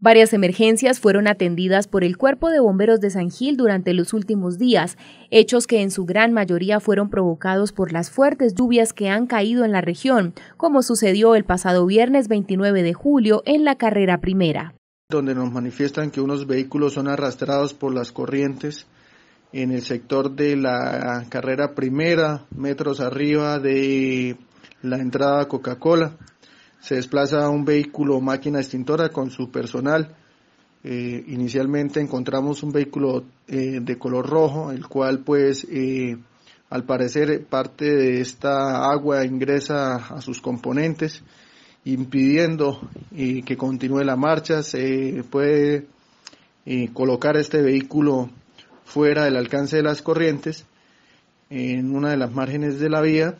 Varias emergencias fueron atendidas por el Cuerpo de Bomberos de San Gil durante los últimos días, hechos que en su gran mayoría fueron provocados por las fuertes lluvias que han caído en la región, como sucedió el pasado viernes 29 de julio en la carrera primera. Donde nos manifiestan que unos vehículos son arrastrados por las corrientes en el sector de la carrera primera, metros arriba de la entrada Coca-Cola se desplaza un vehículo máquina extintora con su personal. Eh, inicialmente encontramos un vehículo eh, de color rojo, el cual pues eh, al parecer parte de esta agua ingresa a sus componentes, impidiendo que continúe la marcha. Se puede colocar este vehículo fuera del alcance de las corrientes en una de las márgenes de la vía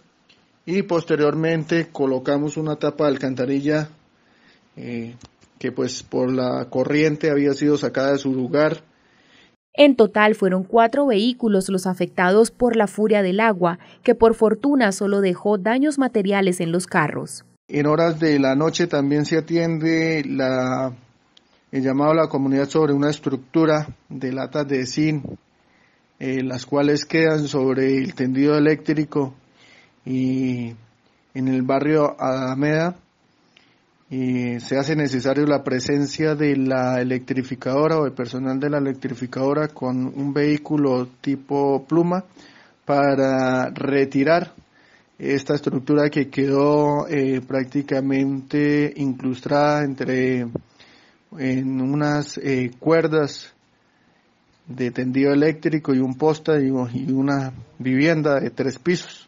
y posteriormente colocamos una tapa de alcantarilla eh, que pues por la corriente había sido sacada de su lugar. En total fueron cuatro vehículos los afectados por la furia del agua, que por fortuna solo dejó daños materiales en los carros. En horas de la noche también se atiende la, el llamado a la comunidad sobre una estructura de latas de zinc, eh, las cuales quedan sobre el tendido eléctrico y en el barrio Alameda se hace necesario la presencia de la electrificadora o el personal de la electrificadora con un vehículo tipo pluma para retirar esta estructura que quedó eh, prácticamente incrustada entre en unas eh, cuerdas de tendido eléctrico y un poste y una vivienda de tres pisos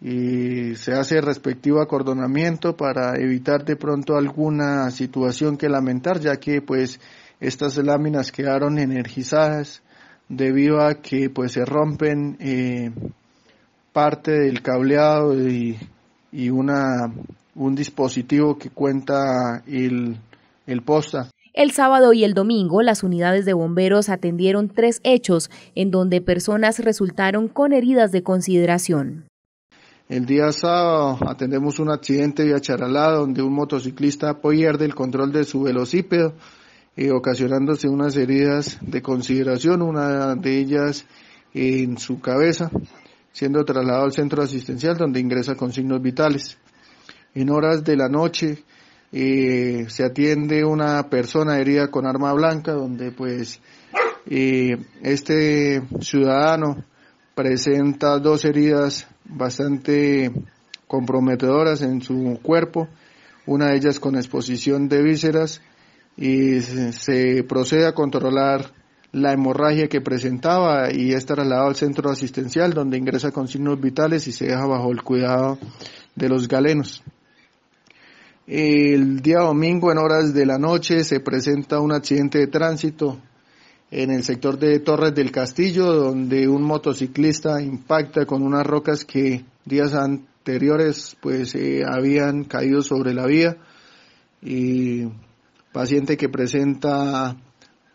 y se hace respectivo acordonamiento para evitar de pronto alguna situación que lamentar, ya que pues estas láminas quedaron energizadas debido a que pues se rompen eh, parte del cableado y, una un dispositivo que cuenta el posta. El sábado y el domingo, las unidades de bomberos atendieron tres hechos en donde personas resultaron con heridas de consideración. El día sábado atendemos un accidente de Acharalá donde un motociclista pierde el control de su velocípedo y eh, ocasionándose unas heridas de consideración, una de ellas en su cabeza, siendo trasladado al centro asistencial donde ingresa con signos vitales. En horas de la noche eh, se atiende una persona herida con arma blanca donde pues eh, este ciudadano presenta dos heridas bastante comprometedoras en su cuerpo, una de ellas con exposición de vísceras y se procede a controlar la hemorragia que presentaba y es trasladado al centro asistencial donde ingresa con signos vitales y se deja bajo el cuidado de los galenos. El día domingo en horas de la noche se presenta un accidente de tránsito en el sector de Torres del Castillo, donde un motociclista impacta con unas rocas que días anteriores pues eh, habían caído sobre la vía y paciente que presenta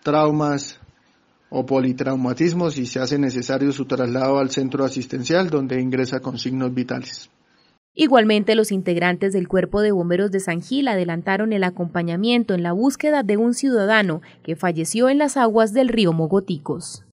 traumas o politraumatismos y se hace necesario su traslado al centro asistencial donde ingresa con signos vitales. Igualmente, los integrantes del Cuerpo de Bomberos de San Gil adelantaron el acompañamiento en la búsqueda de un ciudadano que falleció en las aguas del río Mogoticos.